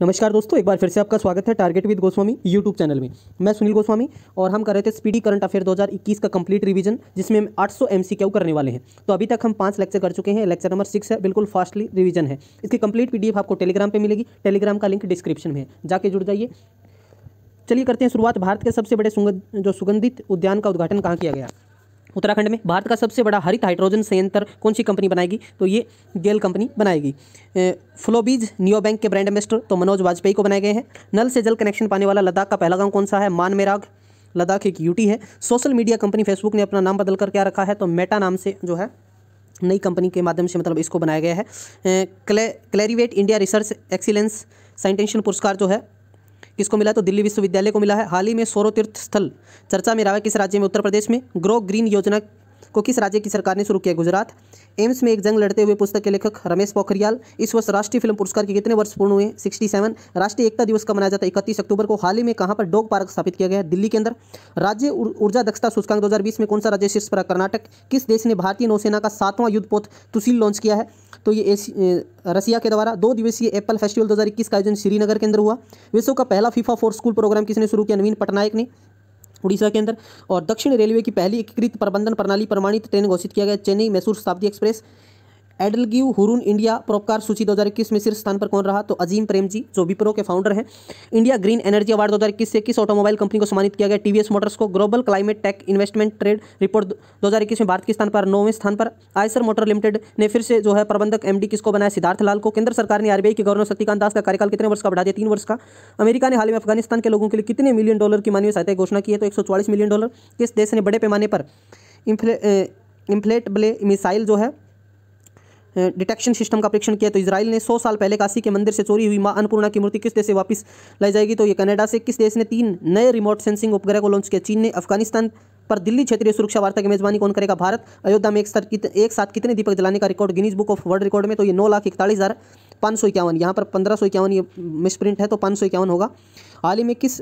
नमस्कार दोस्तों एक बार फिर से आपका स्वागत है Target with Goswami YouTube channel में मैं सुनील गोस्वामी और हम कर रहे थे स्पीडी करंट अफेयर 2021 का कंप्लीट रिवीजन जिसमें हम 800 सौ करने वाले हैं तो अभी तक हम पांच लेक्चर कर चुके हैं लेक्चर नंबर सिक्स है बिल्कुल फास्टली रिविजन है इसकी कंप्लीट पी आपको टेलीग्राम पर मिलेगी टेलीग्राम का लिंक डिस्क्रिप्शन में है जाके जुड़ जाइए चलिए करते हैं शुरुआत भारत के सबसे बड़े जो सुगंधित उद्यान का उद्घाटन कहाँ किया गया उत्तराखंड में भारत का सबसे बड़ा हरित हाइड्रोजन संयंत्र कौन सी कंपनी बनाएगी तो ये गेल कंपनी बनाएगी फ्लोबीज नियो बैंक के ब्रांड एम्बेस्टर तो मनोज वाजपेयी को बनाए गए हैं नल से जल कनेक्शन पाने वाला लद्दाख का पहला गाँव कौन सा है मान मेराग लद्दाख एक यूटी है सोशल मीडिया कंपनी फेसबुक ने अपना नाम बदल कर क्या रखा है तो मेटा नाम से जो है नई कंपनी के माध्यम से मतलब इसको बनाया गया है क्ले Clarivate India research excellence citation पुरस्कार जो है किसको मिला तो दिल्ली विश्वविद्यालय को मिला है हाल ही में सौरो तीर्थ स्थल चर्चा में रहा किस राज्य में उत्तर प्रदेश में ग्रो ग्रीन योजना को किस राज्य की सरकार ने शुरू किया गुजरात एम्स में एक जंग लड़ते हुए पुस्तक के लेखक रमेश पोखरियाल इस वर्ष राष्ट्रीय फिल्म पुरस्कार के कितने वर्ष पूर्ण हुए 67 राष्ट्रीय एकता दिवस का मनाया जाता है इकतीस अक्टूबर को हाल ही में कहाँ पर डॉग पार्क स्थापित किया गया दिल्ली के अंदर राज्य ऊर्जा दक्षता सूचकांक दो में कौन सा राज्य शीर्ष पर कर्नाटक किस देश ने भारतीय नौसेना का सातवां युद्धपोत तुशील लॉन्च किया है तो ये रसिया के द्वारा दो दिवसीय एप्पल फेस्टिवल 2021 का आयोजन श्रीनगर के अंदर हुआ विश्व का पहला फीफा फोर स्कूल प्रोग्राम किसने शुरू किया नवीन पटनायक ने उड़ीसा के अंदर और दक्षिण रेलवे की पहली एकीकृत प्रबंधन प्रणाली प्रमाणित ट्रेन घोषित किया गया Chennai Mysore Shatabdi express EdelGive Hurun India प्रोपकार सूची 2021 में शीर्ष स्थान पर कौन रहा तो अजीम प्रेम जी जो विप्रो के फाउंडर हैं इंडिया ग्रीन एनर्जी अवार्ड 2021 से किस ऑटोमोबाइल कंपनी को सम्मानित किया गया टीवीएस मोटर्स को global climate tech investment trade report 2021 में भारत के स्थान पर नौवें स्थान पर आयसर मोटर लिमिटेड ने फिर से जो है प्रबंधक एम किसको बनाया सिद्धार्थ लाल को केंद्र सरकार ने आरबीआई के गवर्नर शक्तिकांत दास का कार्यकाल कितने वर्ष का बढ़ा दिया तीन वर्ष का अमेरिका ने हाल में अफगानिस्तान के लोगों के लिए कितने मिलियन डॉलर की मानवीय सहायता घोषणा की है तो एक मिलियन डॉलर किस देश ने बड़े पैमाने पर इन्फ्लेटबले मिसाइल जो है डिटेक्शन सिस्टम का परीक्षण किया तो इसराइल ने सौ साल पहले काशी के मंदिर से चोरी हुई माँ अन्नपूर्णा की मूर्ति किस देश से वापस लाई जाएगी तो ये कनाडा से किस देश ने तीन नए रिमोट सेंसिंग उपग्रह को लॉन्च किया चीन ने अफगानिस्तान पर दिल्ली क्षेत्रीय सुरक्षा वार्ता की मेजबानी कौन करेगा भारत अयोध्या में एक साथ एक साथ कितने दीपक जलाने का record Guinness book of world record में तो ये नौ लाख इकतालीस हज़ार पाँच सौ इक्यावन यहाँ पर पंद्रह सौ इक्यावन ये मिसप्रिंट है तो पाँच सौ इक्यावन होगा हाल ही में किस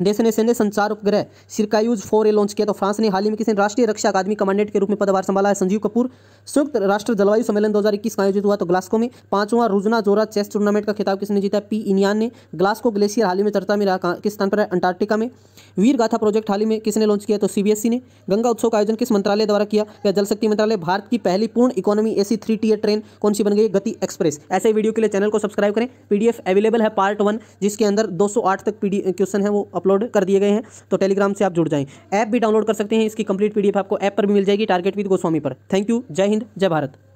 देश ने सैन्य संचार उपग्रह सिरकायूज फोर ए लॉन्च किया तो फ्रांस ने हाल ही में किसी राष्ट्रीय रक्षा अकादमी कमांडेंट के रूप में पदभार संभाला है संजीव कपूर संयुक्त राष्ट्र जलवायु सम्मेलन 2021 का आयोजित हुआ तो ग्लास्को में पांचवा रुजना जोरा चेस टूर्नामेंट का खिताब किसने जीता पी इनियान ने ग्लास्को ग्लेशियर हाल ही में चर्चा में रहा किस स्थान पर है अंटार्क्टिका में वीर गाथा प्रोजेक्ट हाल ही में किसने लॉन्च किया तो सीबीएसई ने गंगा उत्सव का आयोजन किस मंत्रालय द्वारा किया या जल शक्ति मंत्रालय भारत की पहली पूर्ण economy AC three tier train कौन सी बन गई गति एक्सप्रेस ऐसे वीडियो के लिए चैनल को सब्सक्राइब करें पीडीएफ अवेलेबल है पार्ट वन जिसके अंदर आठ तक क्वेश्चन है वो अपलोड कर दिए गए हैं तो टेलीग्राम से आप जुड़ जाएं ऐप भी डाउनलोड कर सकते हैं इसकी कंप्लीट पीडीएफ आपको ऐप पर भी मिल जाएगी टारगेट विद गोस्वामी पर थैंक यू जय हिंद जय भारत